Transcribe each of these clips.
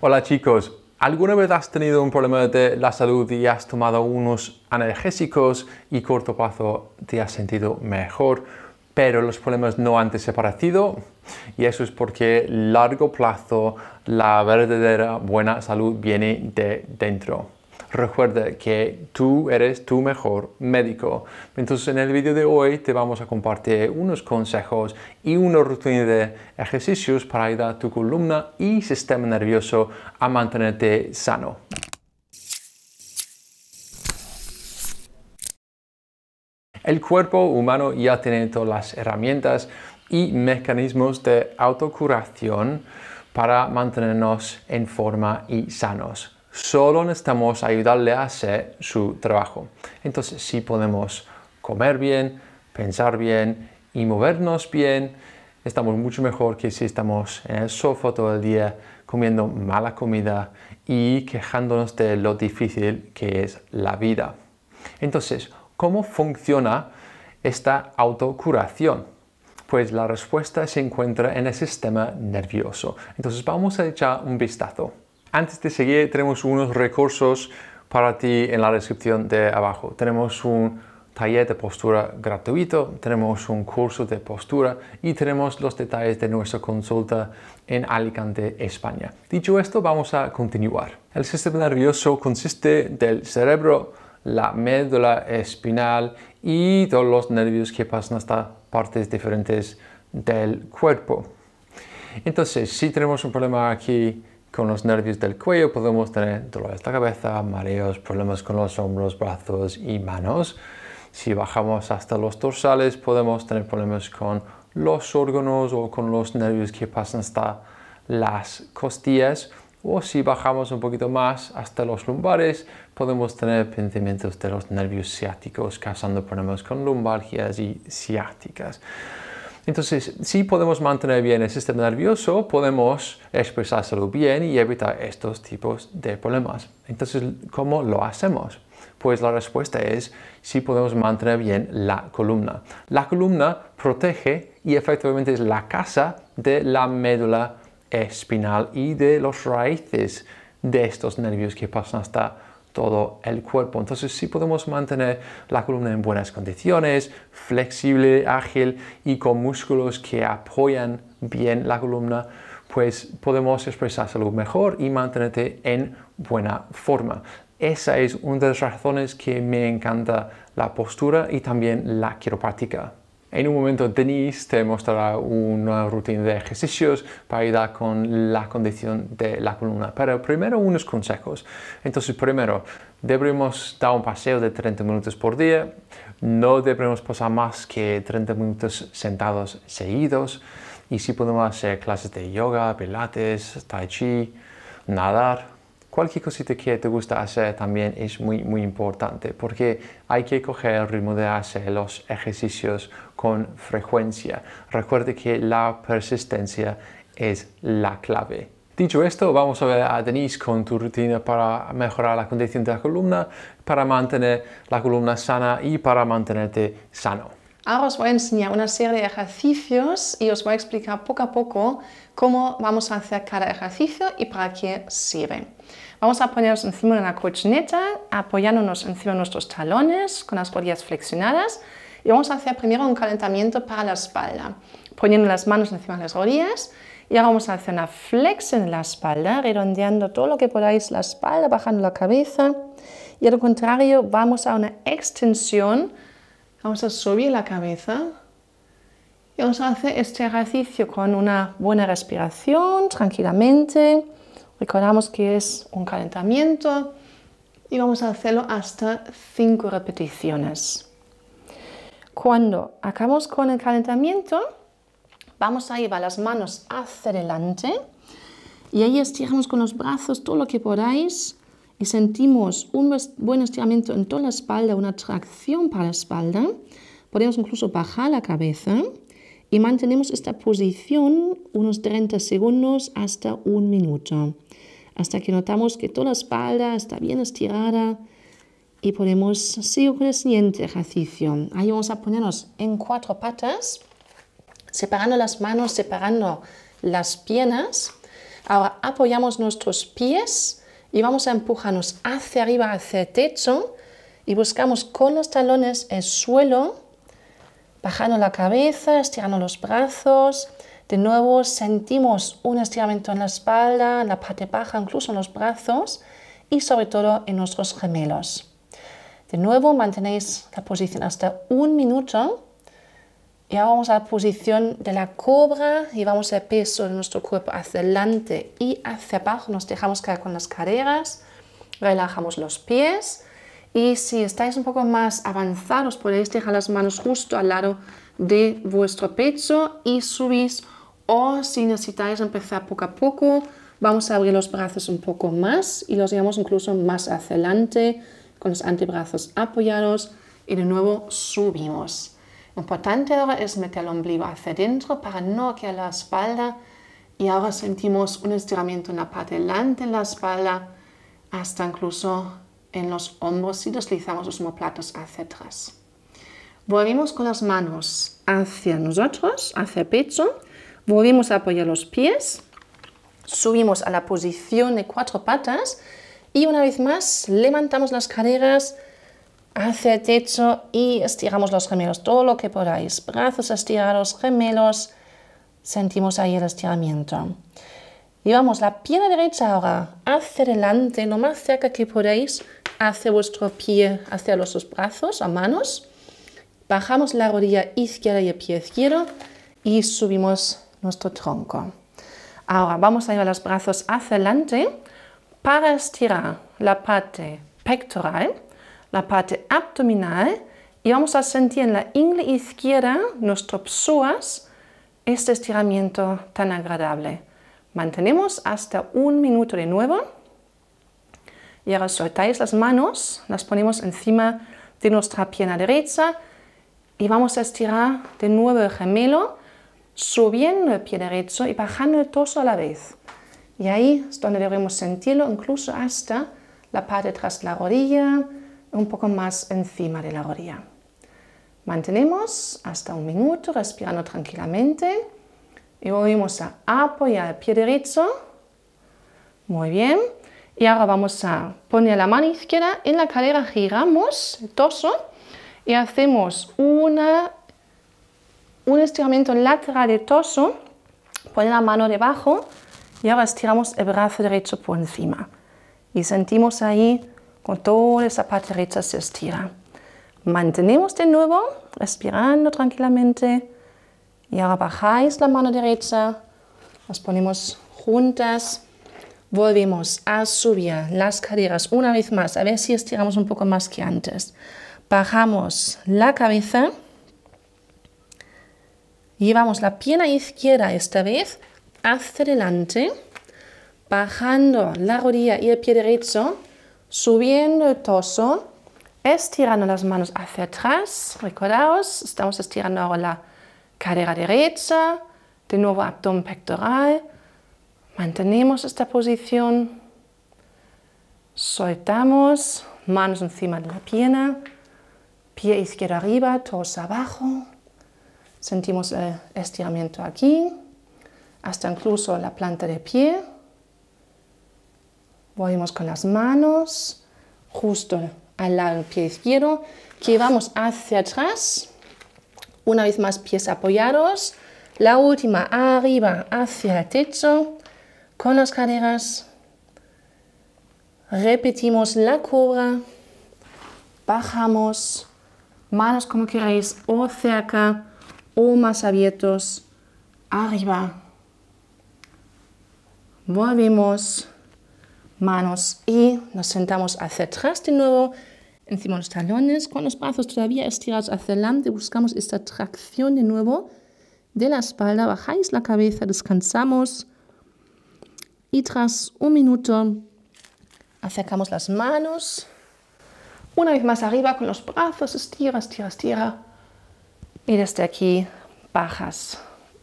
Hola chicos, ¿alguna vez has tenido un problema de la salud y has tomado unos analgésicos y corto plazo te has sentido mejor, pero los problemas no han desaparecido? Y eso es porque largo plazo la verdadera buena salud viene de dentro. Recuerda que tú eres tu mejor médico. Entonces en el video de hoy te vamos a compartir unos consejos y una rutina de ejercicios para ayudar a tu columna y sistema nervioso a mantenerte sano. El cuerpo humano ya tiene todas las herramientas y mecanismos de autocuración para mantenernos en forma y sanos. Solo necesitamos ayudarle a hacer su trabajo. Entonces si podemos comer bien, pensar bien y movernos bien. Estamos mucho mejor que si estamos en el sofá todo el día comiendo mala comida y quejándonos de lo difícil que es la vida. Entonces, ¿cómo funciona esta autocuración? Pues la respuesta se encuentra en el sistema nervioso. Entonces vamos a echar un vistazo. Antes de seguir, tenemos unos recursos para ti en la descripción de abajo. Tenemos un taller de postura gratuito, tenemos un curso de postura y tenemos los detalles de nuestra consulta en Alicante, España. Dicho esto, vamos a continuar. El sistema nervioso consiste del cerebro, la médula espinal y todos los nervios que pasan hasta partes diferentes del cuerpo. Entonces, si tenemos un problema aquí con los nervios del cuello podemos tener dolores de cabeza, mareos, problemas con los hombros, brazos y manos. Si bajamos hasta los dorsales podemos tener problemas con los órganos o con los nervios que pasan hasta las costillas. O si bajamos un poquito más hasta los lumbares podemos tener pensamientos de los nervios ciáticos causando problemas con lumbalgias y ciáticas. Entonces, si podemos mantener bien el sistema nervioso, podemos expresárselo bien y evitar estos tipos de problemas. Entonces, ¿cómo lo hacemos? Pues la respuesta es si podemos mantener bien la columna. La columna protege y efectivamente es la casa de la médula espinal y de los raíces de estos nervios que pasan hasta todo el cuerpo. Entonces si podemos mantener la columna en buenas condiciones, flexible, ágil y con músculos que apoyan bien la columna, pues podemos expresar mejor y mantenerte en buena forma. Esa es una de las razones que me encanta la postura y también la quiropráctica. En un momento Denise te mostrará una rutina de ejercicios para ayudar con la condición de la columna, pero primero unos consejos. Entonces, primero, deberíamos dar un paseo de 30 minutos por día, no deberíamos pasar más que 30 minutos sentados seguidos y si podemos hacer clases de yoga, pilates, tai chi, nadar, cualquier cosita que te gusta hacer también es muy, muy importante porque hay que coger el ritmo de hacer los ejercicios con frecuencia. Recuerde que la persistencia es la clave. Dicho esto, vamos a ver a Denise con tu rutina para mejorar la condición de la columna, para mantener la columna sana y para mantenerte sano. Ahora os voy a enseñar una serie de ejercicios y os voy a explicar poco a poco cómo vamos a hacer cada ejercicio y para qué sirve. Vamos a ponernos encima de la colchoneta, apoyándonos encima de nuestros talones con las rodillas flexionadas y vamos a hacer primero un calentamiento para la espalda, poniendo las manos encima de las rodillas y ahora vamos a hacer una flexión en la espalda, redondeando todo lo que podáis la espalda, bajando la cabeza y al contrario vamos a una extensión Vamos a subir la cabeza y vamos a hacer este ejercicio con una buena respiración, tranquilamente. Recordamos que es un calentamiento y vamos a hacerlo hasta 5 repeticiones. Cuando acabamos con el calentamiento, vamos a llevar las manos hacia adelante y ahí estiramos con los brazos todo lo que podáis y sentimos un buen estiramiento en toda la espalda, una tracción para la espalda, podemos incluso bajar la cabeza y mantenemos esta posición unos 30 segundos hasta un minuto, hasta que notamos que toda la espalda está bien estirada y podemos seguir con el siguiente ejercicio. Ahí vamos a ponernos en cuatro patas, separando las manos, separando las piernas. Ahora apoyamos nuestros pies y vamos a empujarnos hacia arriba, hacia el techo y buscamos con los talones el suelo, bajando la cabeza, estirando los brazos. De nuevo sentimos un estiramiento en la espalda, en la parte baja, incluso en los brazos y sobre todo en nuestros gemelos. De nuevo mantenéis la posición hasta un minuto y ahora vamos a la posición de la cobra y vamos el peso de nuestro cuerpo hacia adelante y hacia abajo. Nos dejamos caer con las caderas, relajamos los pies. Y si estáis un poco más avanzados, podéis dejar las manos justo al lado de vuestro pecho y subís. O si necesitáis empezar poco a poco, vamos a abrir los brazos un poco más y los llevamos incluso más hacia adelante, con los antebrazos apoyados. Y de nuevo subimos. Lo importante ahora es meter el ombligo hacia adentro para no que la espalda y ahora sentimos un estiramiento en la parte delante de la espalda hasta incluso en los hombros y deslizamos los homoplatos hacia atrás. Volvemos con las manos hacia nosotros, hacia el pecho. Volvemos a apoyar los pies. Subimos a la posición de cuatro patas y una vez más levantamos las caderas, hacia el techo y estiramos los gemelos todo lo que podáis. Brazos estirados, gemelos, sentimos ahí el estiramiento. Llevamos la pierna derecha ahora hacia adelante, lo más cerca que podáis, hacia vuestro pie, hacia los brazos o manos. Bajamos la rodilla izquierda y el pie izquierdo y subimos nuestro tronco. Ahora vamos a llevar los brazos hacia adelante para estirar la parte pectoral la parte abdominal y vamos a sentir en la ingle izquierda nuestro psoas este estiramiento tan agradable. Mantenemos hasta un minuto de nuevo y ahora soltáis las manos, las ponemos encima de nuestra pierna derecha y vamos a estirar de nuevo el gemelo, subiendo el pie derecho y bajando el torso a la vez. Y ahí es donde debemos sentirlo, incluso hasta la parte tras la rodilla, un poco más encima de la rodilla Mantenemos hasta un minuto respirando tranquilamente y volvemos a apoyar el pie derecho. Muy bien. Y ahora vamos a poner la mano izquierda en la cadera, giramos el torso y hacemos una, un estiramiento lateral del torso. ponemos la mano debajo y ahora estiramos el brazo derecho por encima. Y sentimos ahí con toda esa parte derecha se estira. Mantenemos de nuevo, respirando tranquilamente. Y ahora bajáis la mano derecha, las ponemos juntas. Volvemos a subir las caderas una vez más, a ver si estiramos un poco más que antes. Bajamos la cabeza. Llevamos la pierna izquierda esta vez hacia adelante, bajando la rodilla y el pie derecho subiendo el torso, estirando las manos hacia atrás, recordaos, estamos estirando ahora la cadera derecha, de nuevo abdomen pectoral, mantenemos esta posición, soltamos, manos encima de la pierna, pie izquierdo arriba, torso abajo, sentimos el eh, estiramiento aquí, hasta incluso la planta de pie, Volvemos con las manos justo al lado del pie izquierdo. vamos hacia atrás. Una vez más, pies apoyados. La última, arriba, hacia el techo. Con las caderas. Repetimos la cobra. Bajamos. Manos como queráis, o cerca, o más abiertos. Arriba. Volvemos manos y nos sentamos hacia atrás de nuevo, encima de los talones, con los brazos todavía estirados hacia adelante, buscamos esta tracción de nuevo de la espalda, bajáis la cabeza, descansamos y tras un minuto acercamos las manos, una vez más arriba con los brazos, estira, estira, estira y desde aquí bajas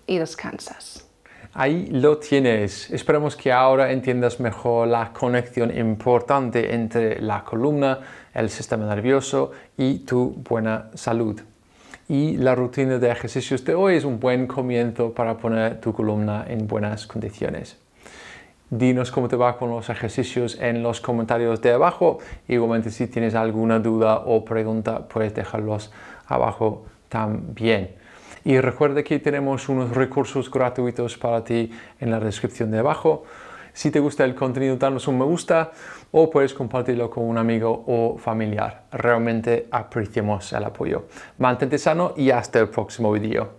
y descansas. Ahí lo tienes. Esperamos que ahora entiendas mejor la conexión importante entre la columna, el sistema nervioso y tu buena salud. Y la rutina de ejercicios de hoy es un buen comienzo para poner tu columna en buenas condiciones. Dinos cómo te va con los ejercicios en los comentarios de abajo. y Igualmente si tienes alguna duda o pregunta puedes dejarlos abajo también. Y recuerde que tenemos unos recursos gratuitos para ti en la descripción de abajo. Si te gusta el contenido, danos un me gusta o puedes compartirlo con un amigo o familiar. Realmente apreciamos el apoyo. Mantente sano y hasta el próximo video.